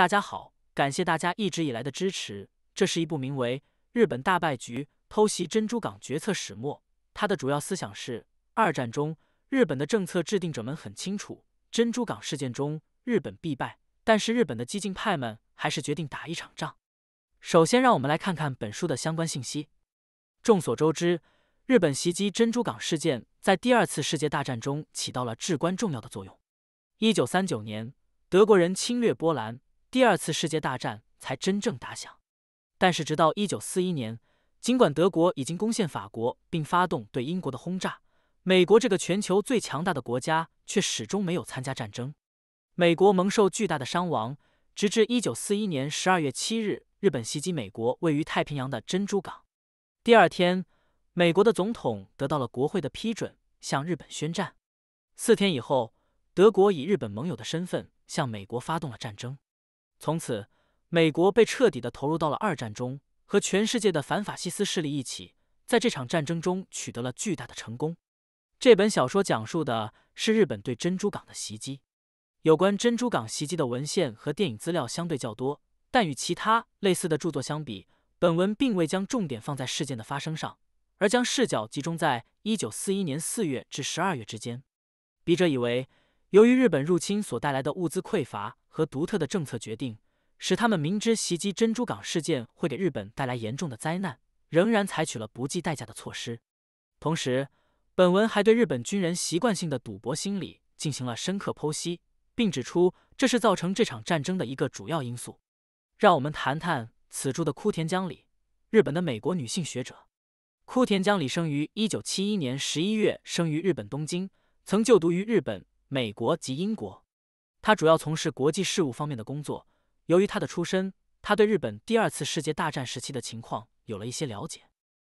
大家好，感谢大家一直以来的支持。这是一部名为《日本大败局：偷袭珍珠港决策始末》。它的主要思想是，二战中日本的政策制定者们很清楚珍珠港事件中日本必败，但是日本的激进派们还是决定打一场仗。首先，让我们来看看本书的相关信息。众所周知，日本袭击珍珠港事件在第二次世界大战中起到了至关重要的作用。一九三九年，德国人侵略波兰。第二次世界大战才真正打响，但是直到一九四一年，尽管德国已经攻陷法国并发动对英国的轰炸，美国这个全球最强大的国家却始终没有参加战争。美国蒙受巨大的伤亡，直至一九四一年十二月七日，日本袭击美国位于太平洋的珍珠港。第二天，美国的总统得到了国会的批准，向日本宣战。四天以后，德国以日本盟友的身份向美国发动了战争。从此，美国被彻底的投入到了二战中，和全世界的反法西斯势力一起，在这场战争中取得了巨大的成功。这本小说讲述的是日本对珍珠港的袭击。有关珍珠港袭击的文献和电影资料相对较多，但与其他类似的著作相比，本文并未将重点放在事件的发生上，而将视角集中在一九四一年四月至十二月之间。笔者以为，由于日本入侵所带来的物资匮乏。和独特的政策决定，使他们明知袭击珍珠港事件会给日本带来严重的灾难，仍然采取了不计代价的措施。同时，本文还对日本军人习惯性的赌博心理进行了深刻剖析，并指出这是造成这场战争的一个主要因素。让我们谈谈此著的枯田江里。日本的美国女性学者枯田江里，生于一九七一年十一月，生于日本东京，曾就读于日本、美国及英国。他主要从事国际事务方面的工作。由于他的出身，他对日本第二次世界大战时期的情况有了一些了解。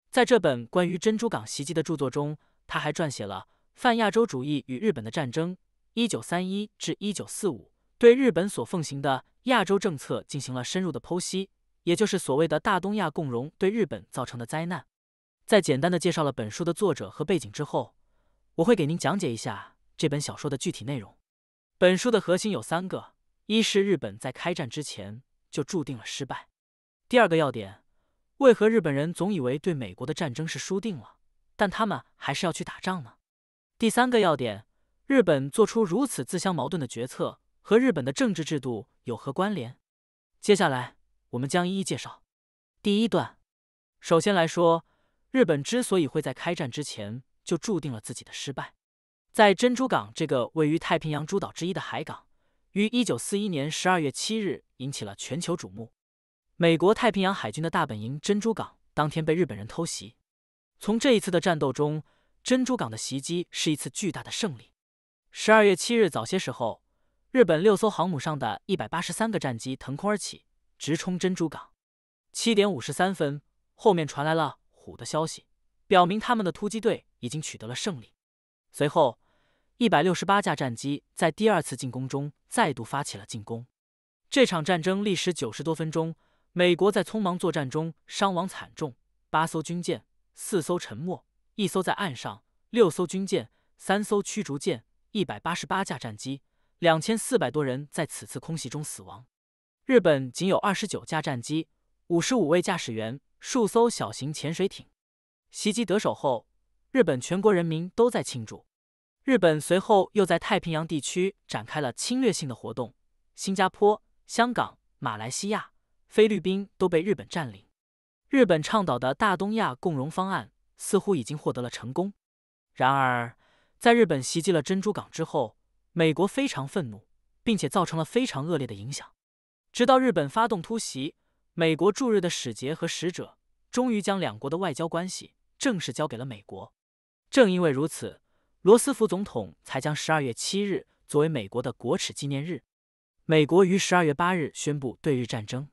在这本关于珍珠港袭击的著作中，他还撰写了《泛亚洲主义与日本的战争：一九三一至一九四五》，对日本所奉行的亚洲政策进行了深入的剖析，也就是所谓的大东亚共荣对日本造成的灾难。在简单的介绍了本书的作者和背景之后，我会给您讲解一下这本小说的具体内容。本书的核心有三个：一是日本在开战之前就注定了失败；第二个要点，为何日本人总以为对美国的战争是输定了，但他们还是要去打仗呢？第三个要点，日本做出如此自相矛盾的决策和日本的政治制度有何关联？接下来我们将一一介绍。第一段，首先来说，日本之所以会在开战之前就注定了自己的失败。在珍珠港这个位于太平洋诸岛之一的海港，于一九四一年十二月七日引起了全球瞩目。美国太平洋海军的大本营珍珠港当天被日本人偷袭。从这一次的战斗中，珍珠港的袭击是一次巨大的胜利。十二月七日早些时候，日本六艘航母上的一百八十三个战机腾空而起，直冲珍珠港。七点五十三分，后面传来了“虎”的消息，表明他们的突击队已经取得了胜利。随后，一百六十八架战机在第二次进攻中再度发起了进攻。这场战争历时九十多分钟。美国在匆忙作战中伤亡惨重，八艘军舰四艘沉没，一艘在岸上，六艘军舰、三艘驱逐舰、一百八十八架战机、两千四百多人在此次空袭中死亡。日本仅有二十九架战机、五十五位驾驶员、数艘小型潜水艇。袭击得手后。日本全国人民都在庆祝。日本随后又在太平洋地区展开了侵略性的活动，新加坡、香港、马来西亚、菲律宾都被日本占领。日本倡导的大东亚共荣方案似乎已经获得了成功。然而，在日本袭击了珍珠港之后，美国非常愤怒，并且造成了非常恶劣的影响。直到日本发动突袭，美国驻日的使节和使者终于将两国的外交关系正式交给了美国。正因为如此，罗斯福总统才将十二月七日作为美国的国耻纪念日。美国于十二月八日宣布对日战争，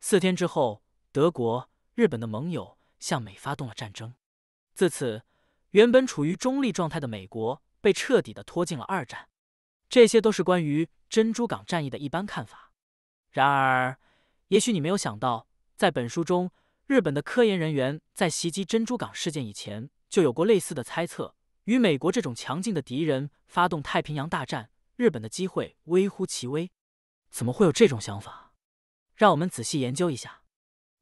四天之后，德国、日本的盟友向美发动了战争。自此，原本处于中立状态的美国被彻底的拖进了二战。这些都是关于珍珠港战役的一般看法。然而，也许你没有想到，在本书中，日本的科研人员在袭击珍珠港事件以前。就有过类似的猜测，与美国这种强劲的敌人发动太平洋大战，日本的机会微乎其微。怎么会有这种想法？让我们仔细研究一下。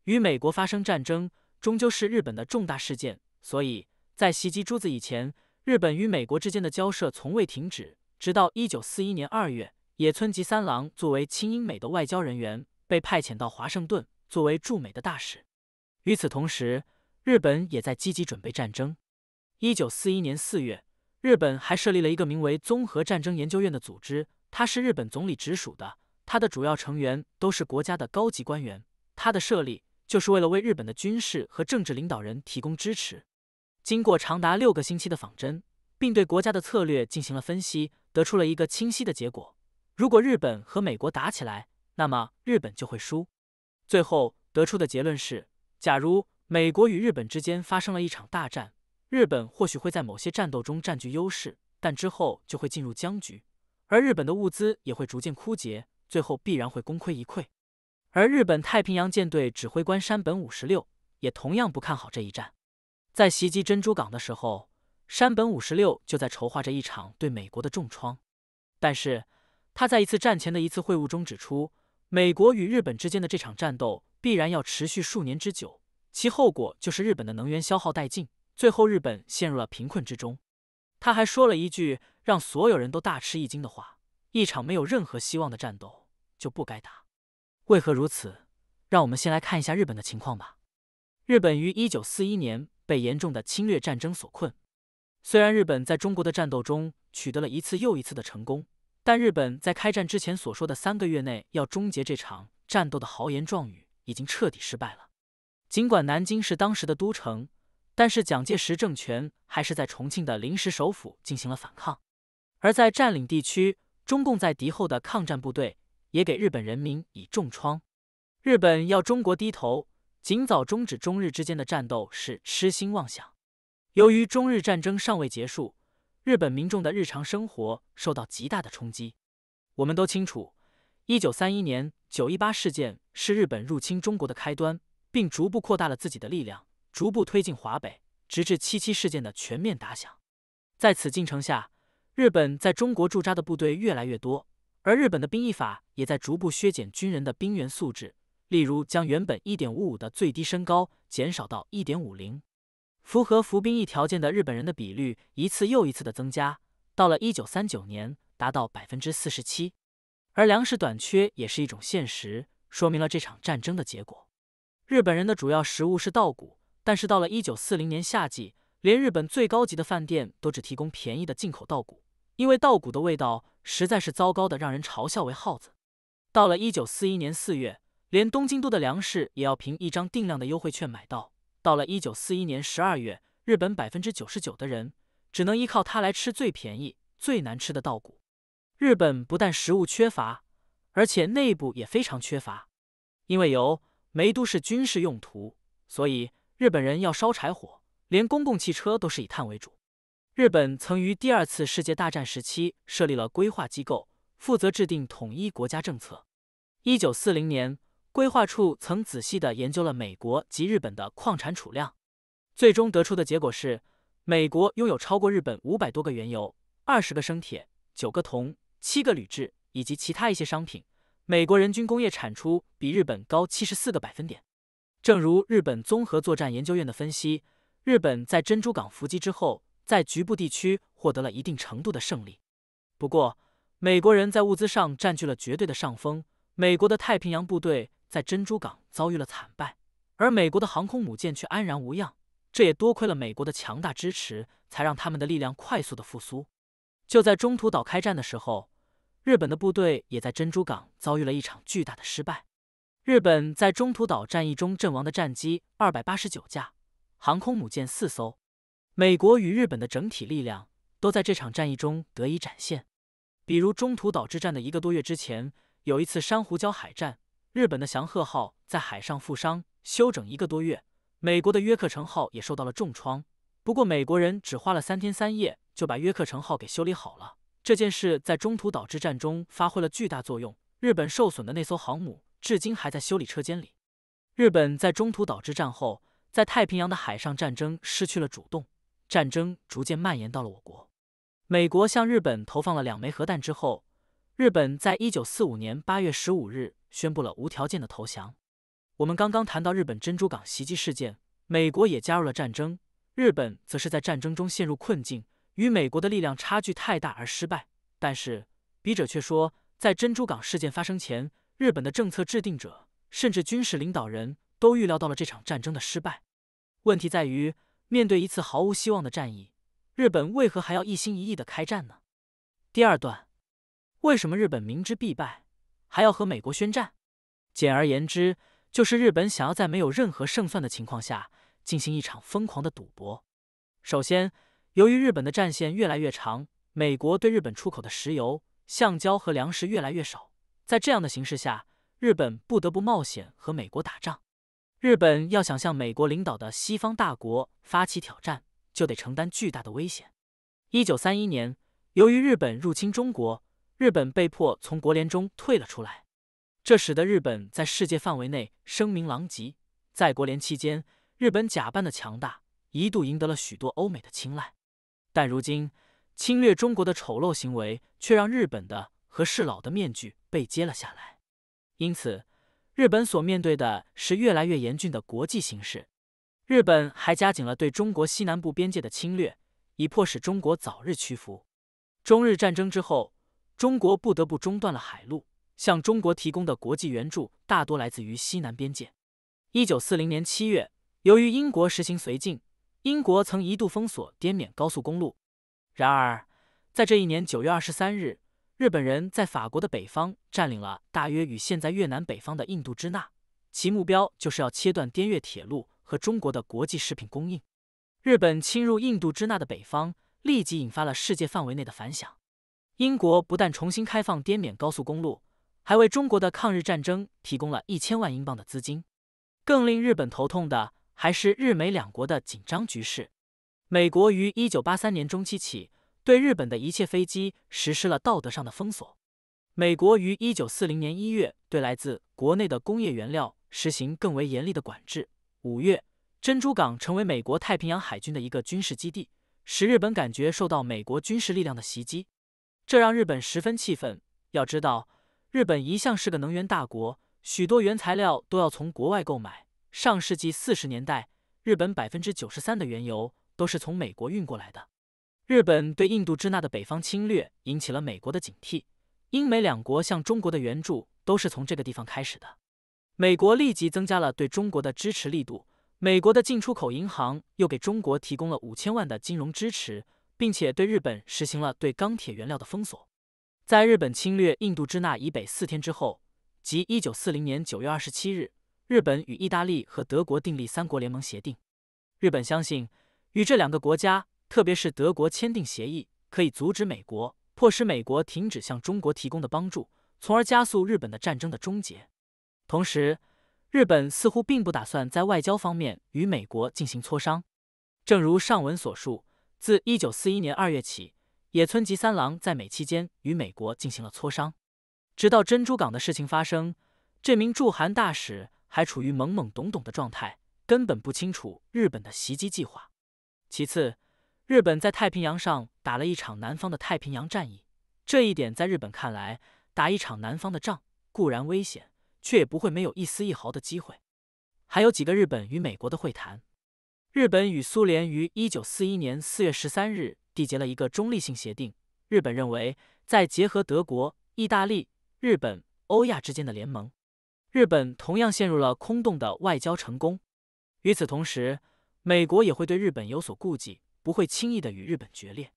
与美国发生战争，终究是日本的重大事件，所以在袭击珠子以前，日本与美国之间的交涉从未停止，直到一九四一年二月，野村吉三郎作为亲英美的外交人员被派遣到华盛顿，作为驻美的大使。与此同时。日本也在积极准备战争。一九四一年四月，日本还设立了一个名为“综合战争研究院”的组织，它是日本总理直属的。它的主要成员都是国家的高级官员。它的设立就是为了为日本的军事和政治领导人提供支持。经过长达六个星期的仿真，并对国家的策略进行了分析，得出了一个清晰的结果：如果日本和美国打起来，那么日本就会输。最后得出的结论是：假如美国与日本之间发生了一场大战，日本或许会在某些战斗中占据优势，但之后就会进入僵局，而日本的物资也会逐渐枯竭，最后必然会功亏一篑。而日本太平洋舰队指挥官山本五十六也同样不看好这一战。在袭击珍珠港的时候，山本五十六就在筹划着一场对美国的重创。但是他在一次战前的一次会晤中指出，美国与日本之间的这场战斗必然要持续数年之久。其后果就是日本的能源消耗殆尽，最后日本陷入了贫困之中。他还说了一句让所有人都大吃一惊的话：“一场没有任何希望的战斗就不该打。”为何如此？让我们先来看一下日本的情况吧。日本于一九四一年被严重的侵略战争所困。虽然日本在中国的战斗中取得了一次又一次的成功，但日本在开战之前所说的三个月内要终结这场战斗的豪言壮语已经彻底失败了。尽管南京是当时的都城，但是蒋介石政权还是在重庆的临时首府进行了反抗。而在占领地区，中共在敌后的抗战部队也给日本人民以重创。日本要中国低头，尽早终止中日之间的战斗是痴心妄想。由于中日战争尚未结束，日本民众的日常生活受到极大的冲击。我们都清楚，一九三一年九一八事件是日本入侵中国的开端。并逐步扩大了自己的力量，逐步推进华北，直至七七事件的全面打响。在此进程下，日本在中国驻扎的部队越来越多，而日本的兵役法也在逐步削减军人的兵员素质，例如将原本一点五五的最低身高减少到一点五零。符合服兵役条件的日本人的比率一次又一次的增加，到了一九三九年达到百分之四十七。而粮食短缺也是一种现实，说明了这场战争的结果。日本人的主要食物是稻谷，但是到了一九四零年夏季，连日本最高级的饭店都只提供便宜的进口稻谷，因为稻谷的味道实在是糟糕的，让人嘲笑为“耗子”。到了一九四一年四月，连东京都的粮食也要凭一张定量的优惠券买到。到了一九四一年十二月，日本百分之九十九的人只能依靠它来吃最便宜、最难吃的稻谷。日本不但食物缺乏，而且内部也非常缺乏，因为由煤都是军事用途，所以日本人要烧柴火，连公共汽车都是以碳为主。日本曾于第二次世界大战时期设立了规划机构，负责制定统一国家政策。一九四零年，规划处曾仔细的研究了美国及日本的矿产储量，最终得出的结果是，美国拥有超过日本五百多个原油、二十个生铁、九个铜、七个铝制以及其他一些商品。美国人均工业产出比日本高七十四个百分点。正如日本综合作战研究院的分析，日本在珍珠港伏击之后，在局部地区获得了一定程度的胜利。不过，美国人在物资上占据了绝对的上风。美国的太平洋部队在珍珠港遭遇了惨败，而美国的航空母舰却安然无恙。这也多亏了美国的强大支持，才让他们的力量快速的复苏。就在中途岛开战的时候。日本的部队也在珍珠港遭遇了一场巨大的失败。日本在中途岛战役中阵亡的战机二百八十九架，航空母舰四艘。美国与日本的整体力量都在这场战役中得以展现。比如中途岛之战的一个多月之前，有一次珊瑚礁海战，日本的翔鹤号在海上负伤休整一个多月，美国的约克城号也受到了重创。不过美国人只花了三天三夜就把约克城号给修理好了。这件事在中途岛之战中发挥了巨大作用。日本受损的那艘航母至今还在修理车间里。日本在中途岛之战后，在太平洋的海上战争失去了主动，战争逐渐蔓延到了我国。美国向日本投放了两枚核弹之后，日本在一九四五年八月十五日宣布了无条件的投降。我们刚刚谈到日本珍珠港袭击事件，美国也加入了战争，日本则是在战争中陷入困境。与美国的力量差距太大而失败，但是笔者却说，在珍珠港事件发生前，日本的政策制定者甚至军事领导人都预料到了这场战争的失败。问题在于，面对一次毫无希望的战役，日本为何还要一心一意的开战呢？第二段，为什么日本明知必败还要和美国宣战？简而言之，就是日本想要在没有任何胜算的情况下进行一场疯狂的赌博。首先。由于日本的战线越来越长，美国对日本出口的石油、橡胶和粮食越来越少。在这样的形势下，日本不得不冒险和美国打仗。日本要想向美国领导的西方大国发起挑战，就得承担巨大的危险。一九三一年，由于日本入侵中国，日本被迫从国联中退了出来，这使得日本在世界范围内声名狼藉。在国联期间，日本假扮的强大一度赢得了许多欧美的青睐。但如今，侵略中国的丑陋行为却让日本的和事佬的面具被揭了下来，因此，日本所面对的是越来越严峻的国际形势。日本还加紧了对中国西南部边界的侵略，以迫使中国早日屈服。中日战争之后，中国不得不中断了海路，向中国提供的国际援助大多来自于西南边界。一九四零年七月，由于英国实行绥靖。英国曾一度封锁滇缅高速公路，然而，在这一年九月二十三日，日本人在法国的北方占领了大约与现在越南北方的印度支那，其目标就是要切断滇越铁路和中国的国际食品供应。日本侵入印度支那的北方，立即引发了世界范围内的反响。英国不但重新开放滇缅高速公路，还为中国的抗日战争提供了一千万英镑的资金。更令日本头痛的。还是日美两国的紧张局势。美国于一九八三年中期起对日本的一切飞机实施了道德上的封锁。美国于一九四零年一月对来自国内的工业原料实行更为严厉的管制。五月，珍珠港成为美国太平洋海军的一个军事基地，使日本感觉受到美国军事力量的袭击，这让日本十分气愤。要知道，日本一向是个能源大国，许多原材料都要从国外购买。上世纪四十年代，日本百分之九十三的原油都是从美国运过来的。日本对印度支那的北方侵略引起了美国的警惕，英美两国向中国的援助都是从这个地方开始的。美国立即增加了对中国的支持力度，美国的进出口银行又给中国提供了五千万的金融支持，并且对日本实行了对钢铁原料的封锁。在日本侵略印度支那以北四天之后，即一九四零年九月二十七日。日本与意大利和德国订立三国联盟协定。日本相信，与这两个国家，特别是德国签订协议，可以阻止美国，迫使美国停止向中国提供的帮助，从而加速日本的战争的终结。同时，日本似乎并不打算在外交方面与美国进行磋商。正如上文所述，自1941年2月起，野村吉三郎在美期间与美国进行了磋商，直到珍珠港的事情发生，这名驻韩大使。还处于懵懵懂懂的状态，根本不清楚日本的袭击计划。其次，日本在太平洋上打了一场南方的太平洋战役，这一点在日本看来，打一场南方的仗固然危险，却也不会没有一丝一毫的机会。还有几个日本与美国的会谈，日本与苏联于一九四一年四月十三日缔结了一个中立性协定。日本认为，在结合德国、意大利、日本、欧亚之间的联盟。日本同样陷入了空洞的外交成功。与此同时，美国也会对日本有所顾忌，不会轻易的与日本决裂。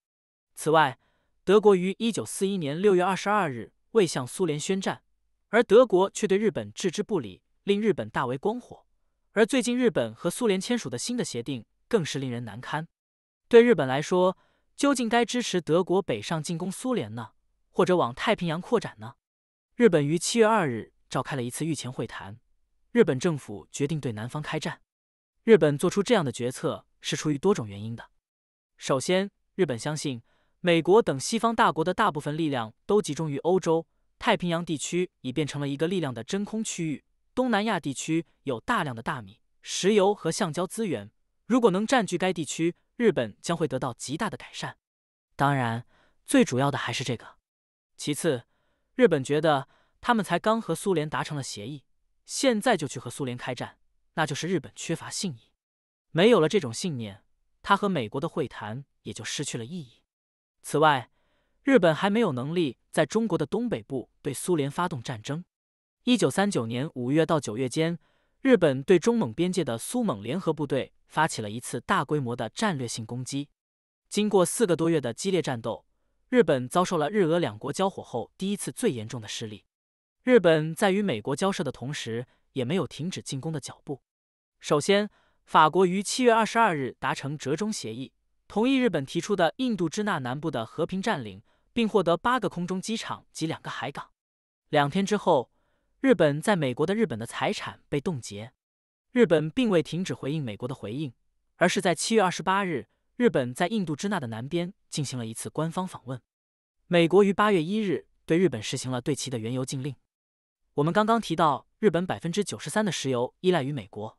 此外，德国于一九四一年六月二十二日未向苏联宣战，而德国却对日本置之不理，令日本大为光火。而最近日本和苏联签署的新的协定更是令人难堪。对日本来说，究竟该支持德国北上进攻苏联呢，或者往太平洋扩展呢？日本于七月二日。召开了一次御前会谈，日本政府决定对南方开战。日本做出这样的决策是出于多种原因的。首先，日本相信美国等西方大国的大部分力量都集中于欧洲、太平洋地区，已变成了一个力量的真空区域。东南亚地区有大量的大米、石油和橡胶资源，如果能占据该地区，日本将会得到极大的改善。当然，最主要的还是这个。其次，日本觉得。他们才刚和苏联达成了协议，现在就去和苏联开战，那就是日本缺乏信义。没有了这种信念，他和美国的会谈也就失去了意义。此外，日本还没有能力在中国的东北部对苏联发动战争。一九三九年五月到九月间，日本对中蒙边界的苏蒙联合部队发起了一次大规模的战略性攻击。经过四个多月的激烈战斗，日本遭受了日俄两国交火后第一次最严重的失利。日本在与美国交涉的同时，也没有停止进攻的脚步。首先，法国于七月二十二日达成折中协议，同意日本提出的印度支那南部的和平占领，并获得八个空中机场及两个海港。两天之后，日本在美国的日本的财产被冻结。日本并未停止回应美国的回应，而是在七月二十八日，日本在印度支那的南边进行了一次官方访问。美国于八月一日对日本实行了对其的原油禁令。我们刚刚提到，日本百分之九十三的石油依赖于美国。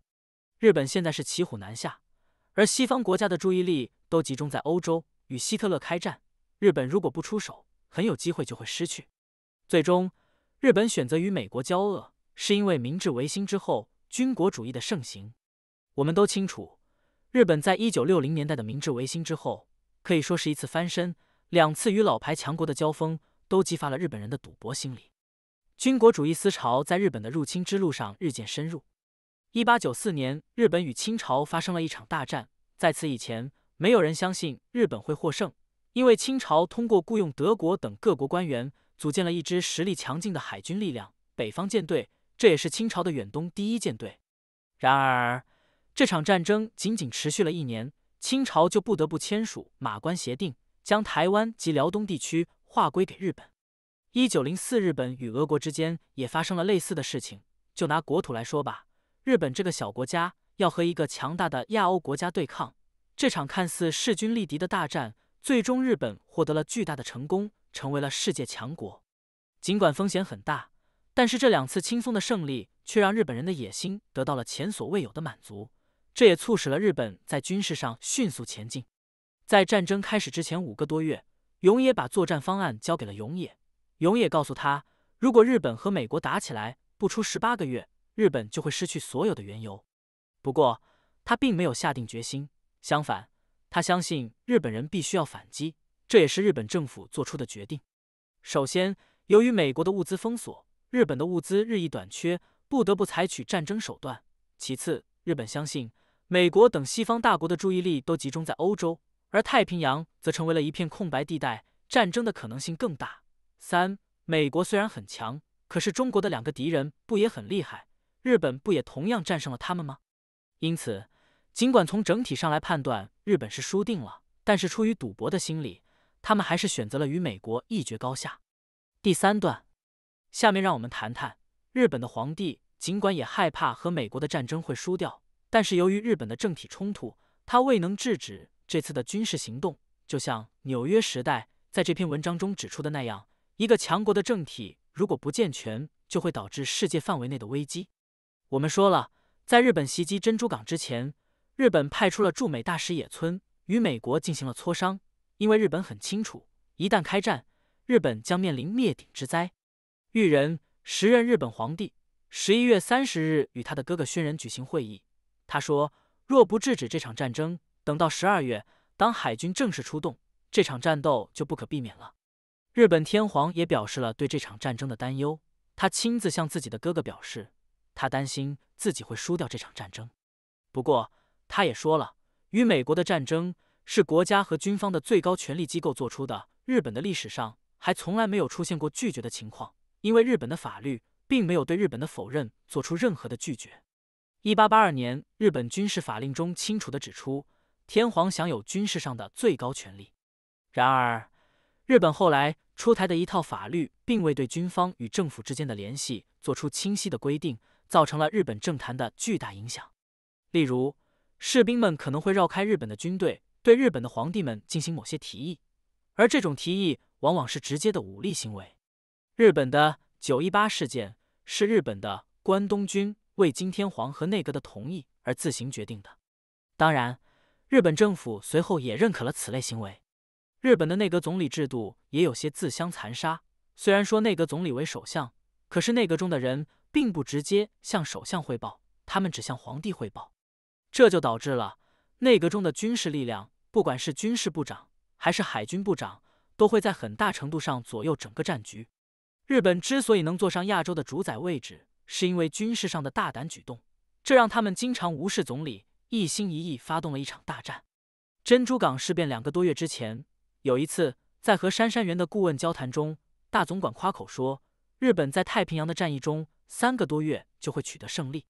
日本现在是骑虎难下，而西方国家的注意力都集中在欧洲与希特勒开战。日本如果不出手，很有机会就会失去。最终，日本选择与美国交恶，是因为明治维新之后军国主义的盛行。我们都清楚，日本在一九六零年代的明治维新之后，可以说是一次翻身。两次与老牌强国的交锋，都激发了日本人的赌博心理。军国主义思潮在日本的入侵之路上日渐深入。一八九四年，日本与清朝发生了一场大战。在此以前，没有人相信日本会获胜，因为清朝通过雇佣德国等各国官员，组建了一支实力强劲的海军力量——北方舰队，这也是清朝的远东第一舰队。然而，这场战争仅仅持续了一年，清朝就不得不签署《马关协定》，将台湾及辽东地区划归给日本。一九零四，日本与俄国之间也发生了类似的事情。就拿国土来说吧，日本这个小国家要和一个强大的亚欧国家对抗，这场看似势均力敌的大战，最终日本获得了巨大的成功，成为了世界强国。尽管风险很大，但是这两次轻松的胜利却让日本人的野心得到了前所未有的满足，这也促使了日本在军事上迅速前进。在战争开始之前五个多月，永野把作战方案交给了永野。永野告诉他，如果日本和美国打起来，不出十八个月，日本就会失去所有的原油。不过，他并没有下定决心，相反，他相信日本人必须要反击，这也是日本政府做出的决定。首先，由于美国的物资封锁，日本的物资日益短缺，不得不采取战争手段。其次，日本相信美国等西方大国的注意力都集中在欧洲，而太平洋则成为了一片空白地带，战争的可能性更大。三，美国虽然很强，可是中国的两个敌人不也很厉害？日本不也同样战胜了他们吗？因此，尽管从整体上来判断日本是输定了，但是出于赌博的心理，他们还是选择了与美国一决高下。第三段，下面让我们谈谈日本的皇帝。尽管也害怕和美国的战争会输掉，但是由于日本的政体冲突，他未能制止这次的军事行动。就像《纽约时代》在这篇文章中指出的那样。一个强国的政体如果不健全，就会导致世界范围内的危机。我们说了，在日本袭击珍珠港之前，日本派出了驻美大使野村与美国进行了磋商，因为日本很清楚，一旦开战，日本将面临灭顶之灾。裕仁时任日本皇帝，十一月三十日与他的哥哥宣仁举行会议，他说：“若不制止这场战争，等到十二月，当海军正式出动，这场战斗就不可避免了。”日本天皇也表示了对这场战争的担忧，他亲自向自己的哥哥表示，他担心自己会输掉这场战争。不过，他也说了，与美国的战争是国家和军方的最高权力机构做出的。日本的历史上还从来没有出现过拒绝的情况，因为日本的法律并没有对日本的否认做出任何的拒绝。一八八二年，日本军事法令中清楚的指出，天皇享有军事上的最高权力。然而。日本后来出台的一套法律，并未对军方与政府之间的联系做出清晰的规定，造成了日本政坛的巨大影响。例如，士兵们可能会绕开日本的军队，对日本的皇帝们进行某些提议，而这种提议往往是直接的武力行为。日本的九一八事件是日本的关东军未经天皇和内阁的同意而自行决定的，当然，日本政府随后也认可了此类行为。日本的内阁总理制度也有些自相残杀。虽然说内阁总理为首相，可是内阁中的人并不直接向首相汇报，他们只向皇帝汇报。这就导致了内阁中的军事力量，不管是军事部长还是海军部长，都会在很大程度上左右整个战局。日本之所以能坐上亚洲的主宰位置，是因为军事上的大胆举动，这让他们经常无视总理，一心一意发动了一场大战。珍珠港事变两个多月之前。有一次，在和杉杉园的顾问交谈中，大总管夸口说，日本在太平洋的战役中三个多月就会取得胜利。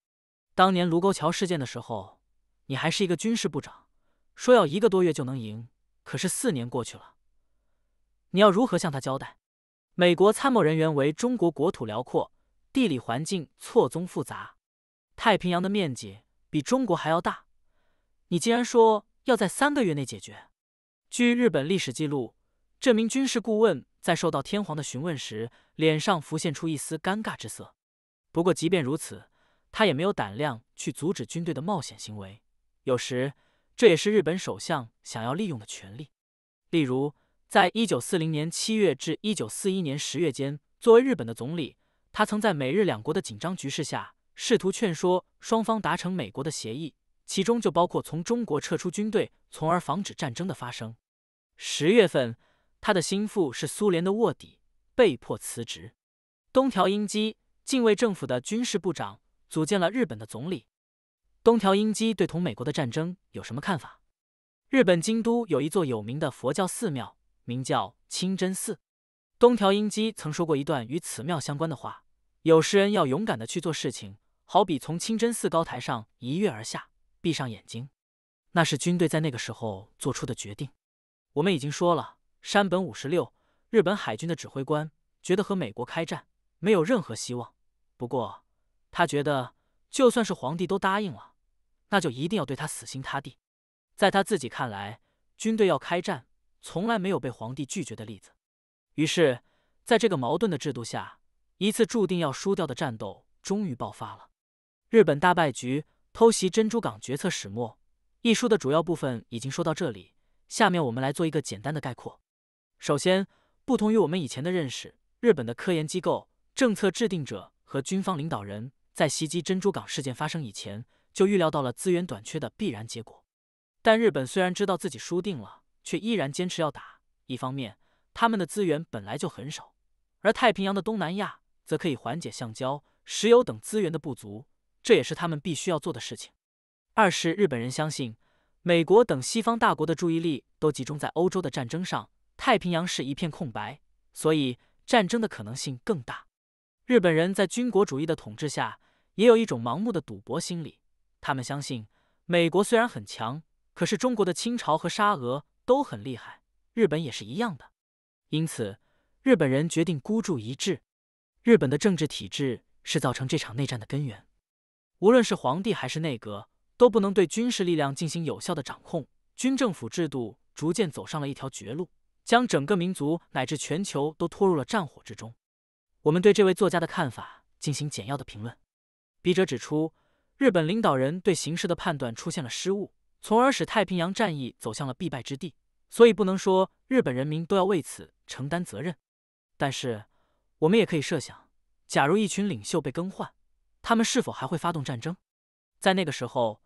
当年卢沟桥事件的时候，你还是一个军事部长，说要一个多月就能赢，可是四年过去了，你要如何向他交代？美国参谋人员，为中国国土辽阔，地理环境错综复杂，太平洋的面积比中国还要大，你竟然说要在三个月内解决。据日本历史记录，这名军事顾问在受到天皇的询问时，脸上浮现出一丝尴尬之色。不过，即便如此，他也没有胆量去阻止军队的冒险行为。有时，这也是日本首相想要利用的权利。例如，在一九四零年七月至一九四一年十月间，作为日本的总理，他曾在美日两国的紧张局势下，试图劝说双方达成美国的协议。其中就包括从中国撤出军队，从而防止战争的发生。十月份，他的心腹是苏联的卧底，被迫辞职。东条英机，近卫政府的军事部长，组建了日本的总理。东条英机对同美国的战争有什么看法？日本京都有一座有名的佛教寺庙，名叫清真寺。东条英机曾说过一段与此庙相关的话：“有时人要勇敢的去做事情，好比从清真寺高台上一跃而下。”闭上眼睛，那是军队在那个时候做出的决定。我们已经说了，山本五十六，日本海军的指挥官，觉得和美国开战没有任何希望。不过，他觉得就算是皇帝都答应了，那就一定要对他死心塌地。在他自己看来，军队要开战，从来没有被皇帝拒绝的例子。于是，在这个矛盾的制度下，一次注定要输掉的战斗终于爆发了，日本大败局。《偷袭珍珠港决策始末》一书的主要部分已经说到这里，下面我们来做一个简单的概括。首先，不同于我们以前的认识，日本的科研机构、政策制定者和军方领导人，在袭击珍珠港事件发生以前，就预料到了资源短缺的必然结果。但日本虽然知道自己输定了，却依然坚持要打。一方面，他们的资源本来就很少，而太平洋的东南亚则可以缓解橡胶、石油等资源的不足。这也是他们必须要做的事情。二是日本人相信，美国等西方大国的注意力都集中在欧洲的战争上，太平洋是一片空白，所以战争的可能性更大。日本人在军国主义的统治下，也有一种盲目的赌博心理。他们相信，美国虽然很强，可是中国的清朝和沙俄都很厉害，日本也是一样的。因此，日本人决定孤注一掷。日本的政治体制是造成这场内战的根源。无论是皇帝还是内阁，都不能对军事力量进行有效的掌控，军政府制度逐渐走上了一条绝路，将整个民族乃至全球都拖入了战火之中。我们对这位作家的看法进行简要的评论。笔者指出，日本领导人对形势的判断出现了失误，从而使太平洋战役走向了必败之地。所以不能说日本人民都要为此承担责任。但是，我们也可以设想，假如一群领袖被更换。他们是否还会发动战争？在那个时候，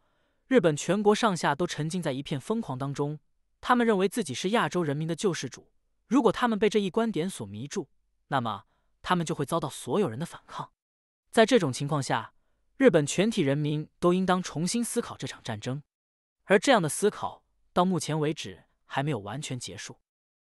日本全国上下都沉浸在一片疯狂当中。他们认为自己是亚洲人民的救世主。如果他们被这一观点所迷住，那么他们就会遭到所有人的反抗。在这种情况下，日本全体人民都应当重新思考这场战争。而这样的思考到目前为止还没有完全结束。